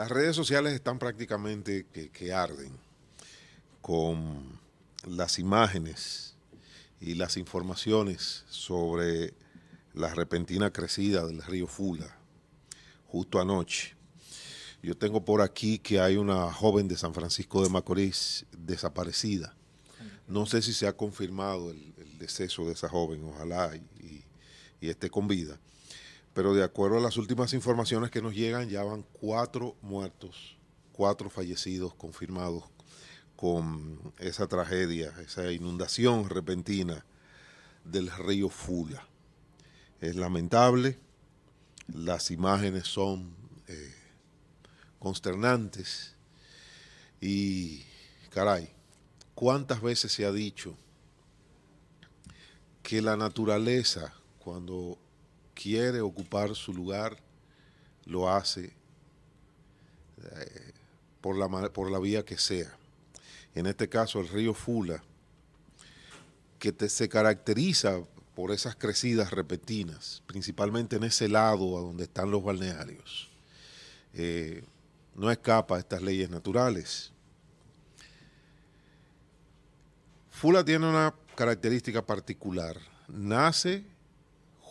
Las redes sociales están prácticamente que, arden con las imágenes y las informaciones sobre la repentina crecida del río Fula justo anoche. Yo tengo por aquí que hay una joven de San Francisco de Macorís desaparecida. No sé si se ha confirmado el, deceso de esa joven, ojalá y, esté con vida pero de acuerdo a las últimas informaciones que nos llegan, ya van cuatro muertos, cuatro fallecidos confirmados con esa tragedia, esa inundación repentina del río Fula. Es lamentable, las imágenes son eh, consternantes y caray, ¿cuántas veces se ha dicho que la naturaleza, cuando quiere ocupar su lugar, lo hace eh, por, la, por la vía que sea. En este caso, el río Fula, que se caracteriza por esas crecidas repetinas, principalmente en ese lado a donde están los balnearios, eh, no escapa a estas leyes naturales. Fula tiene una característica particular. Nace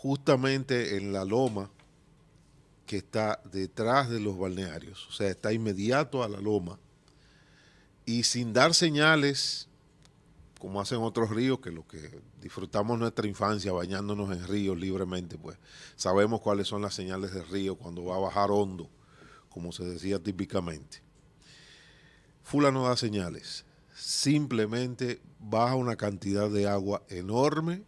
justamente en la loma que está detrás de los balnearios, o sea, está inmediato a la loma, y sin dar señales, como hacen otros ríos, que lo que disfrutamos nuestra infancia bañándonos en ríos libremente, pues sabemos cuáles son las señales del río cuando va a bajar hondo, como se decía típicamente. Fula no da señales, simplemente baja una cantidad de agua enorme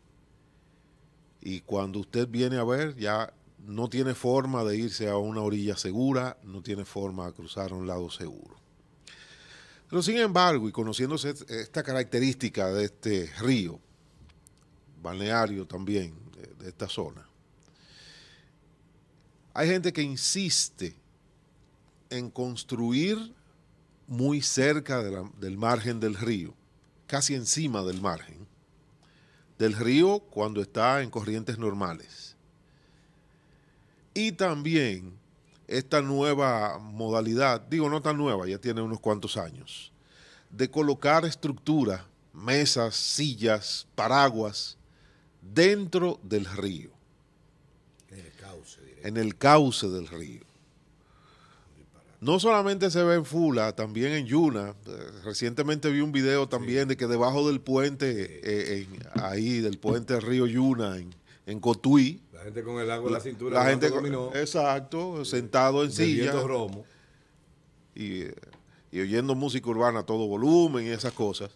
y cuando usted viene a ver ya no tiene forma de irse a una orilla segura, no tiene forma de cruzar a un lado seguro. Pero sin embargo, y conociéndose esta característica de este río, balneario también, eh, de esta zona, hay gente que insiste en construir muy cerca del margen del río, casi encima del margen, del río cuando está en corrientes normales. Y también esta nueva modalidad, digo no tan nueva, ya tiene unos cuantos años, de colocar estructuras, mesas, sillas, paraguas dentro del río. En el cauce, En el cauce del río. No solamente se ve en Fula, también en Yuna. Eh, recientemente vi un video también de que debajo del puente, eh, ahí del puente Río Yuna, en, Cotuí. La gente con el agua en la cintura. La gente Exacto, sentado en silla. Y, y oyendo música urbana a todo volumen y esas cosas.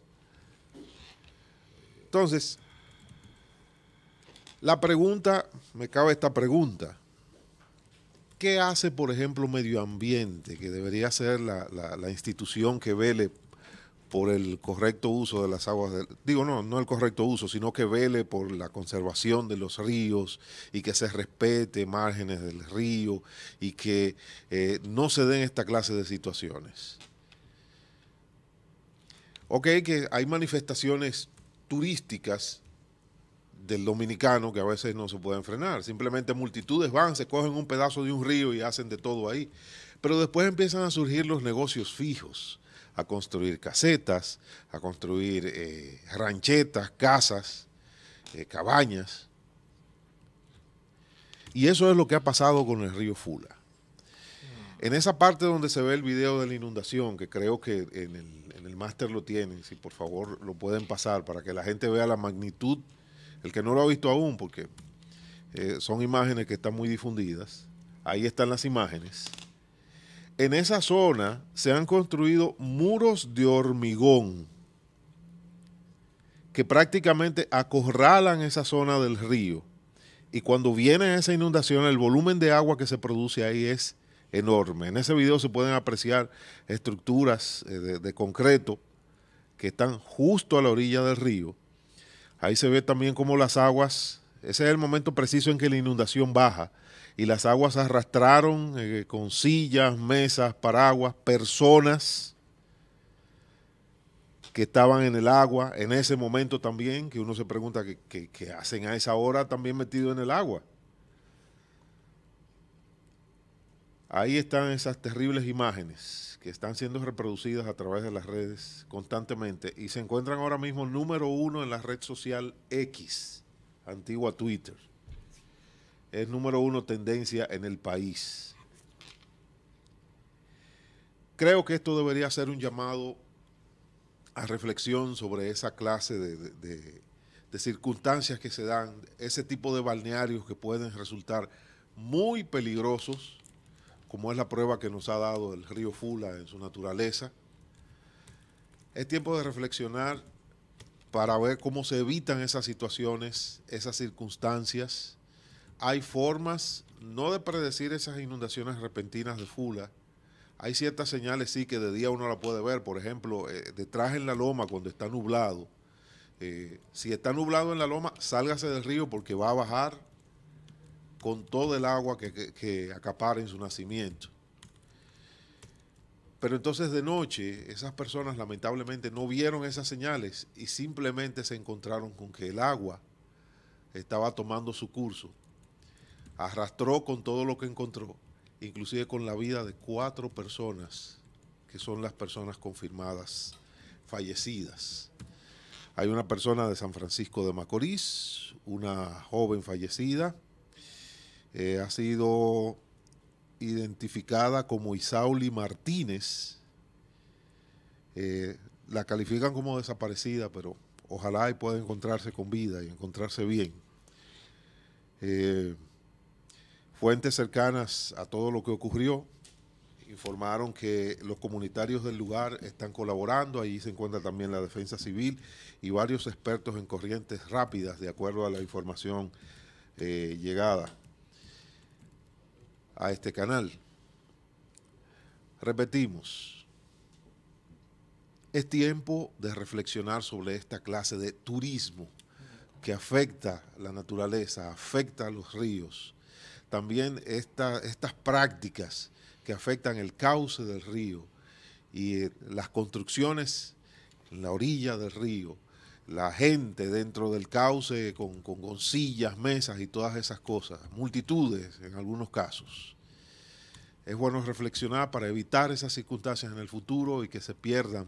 Entonces, la pregunta, me cabe esta pregunta. ¿Qué hace, por ejemplo, Medio Ambiente, que debería ser la, la, institución que vele por el correcto uso de las aguas, del, digo, no, no el correcto uso, sino que vele por la conservación de los ríos y que se respete márgenes del río y que eh, no se den esta clase de situaciones. Ok, que hay manifestaciones turísticas del dominicano que a veces no se pueden frenar. Simplemente multitudes van, se cogen un pedazo de un río y hacen de todo ahí. Pero después empiezan a surgir los negocios fijos, a construir casetas, a construir eh, ranchetas, casas, eh, cabañas. Y eso es lo que ha pasado con el río Fula. En esa parte donde se ve el video de la inundación, que creo que en el, en el máster lo tienen, si por favor lo pueden pasar para que la gente vea la magnitud el que no lo ha visto aún, porque eh, son imágenes que están muy difundidas, ahí están las imágenes. En esa zona se han construido muros de hormigón que prácticamente acorralan esa zona del río. Y cuando viene esa inundación, el volumen de agua que se produce ahí es enorme. En ese video se pueden apreciar estructuras eh, de concreto que están justo a la orilla del río Ahí se ve también cómo las aguas, ese es el momento preciso en que la inundación baja y las aguas arrastraron eh, con sillas, mesas, paraguas, personas que estaban en el agua en ese momento también, que uno se pregunta qué hacen a esa hora también metido en el agua. Ahí están esas terribles imágenes que están siendo reproducidas a través de las redes constantemente y se encuentran ahora mismo número uno en la red social X, antigua Twitter. Es número uno tendencia en el país. Creo que esto debería ser un llamado a reflexión sobre esa clase de, circunstancias que se dan, ese tipo de balnearios que pueden resultar muy peligrosos como es la prueba que nos ha dado el río Fula en su naturaleza, es tiempo de reflexionar para ver cómo se evitan esas situaciones, esas circunstancias. Hay formas no de predecir esas inundaciones repentinas de Fula. Hay ciertas señales sí que de día uno la puede ver, por ejemplo, eh, detrás en la loma cuando está nublado. Eh, si está nublado en la loma, sálgase del río porque va a bajar con todo el agua que, acapara en su nacimiento. Pero entonces de noche esas personas lamentablemente no vieron esas señales y simplemente se encontraron con que el agua estaba tomando su curso. Arrastró con todo lo que encontró, inclusive con la vida de cuatro personas, que son las personas confirmadas fallecidas. Hay una persona de San Francisco de Macorís, una joven fallecida, eh, ha sido identificada como Isauli Martínez. Eh, la califican como desaparecida, pero ojalá y pueda encontrarse con vida y encontrarse bien. Eh, fuentes cercanas a todo lo que ocurrió informaron que los comunitarios del lugar están colaborando, ahí se encuentra también la defensa civil y varios expertos en corrientes rápidas, de acuerdo a la información llegada a este canal. Repetimos, es tiempo de reflexionar sobre esta clase de turismo que afecta la naturaleza, afecta a los ríos. También estas prácticas que afectan el cauce del río y eh, las construcciones en la orilla del río la gente dentro del cauce con, con, sillas, mesas y todas esas cosas, multitudes en algunos casos. Es bueno reflexionar para evitar esas circunstancias en el futuro y que se pierdan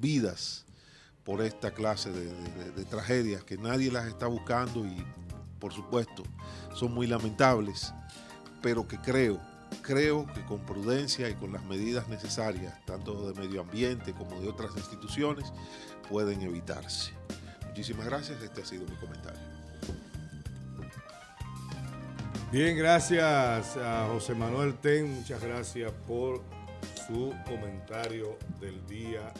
vidas por esta clase de tragedias que nadie las está buscando y por supuesto son muy lamentables, pero que creo creo que con prudencia y con las medidas necesarias, tanto de medio ambiente como de otras instituciones, pueden evitarse. Muchísimas gracias, este ha sido mi comentario. Bien, gracias a José Manuel Ten, muchas gracias por su comentario del día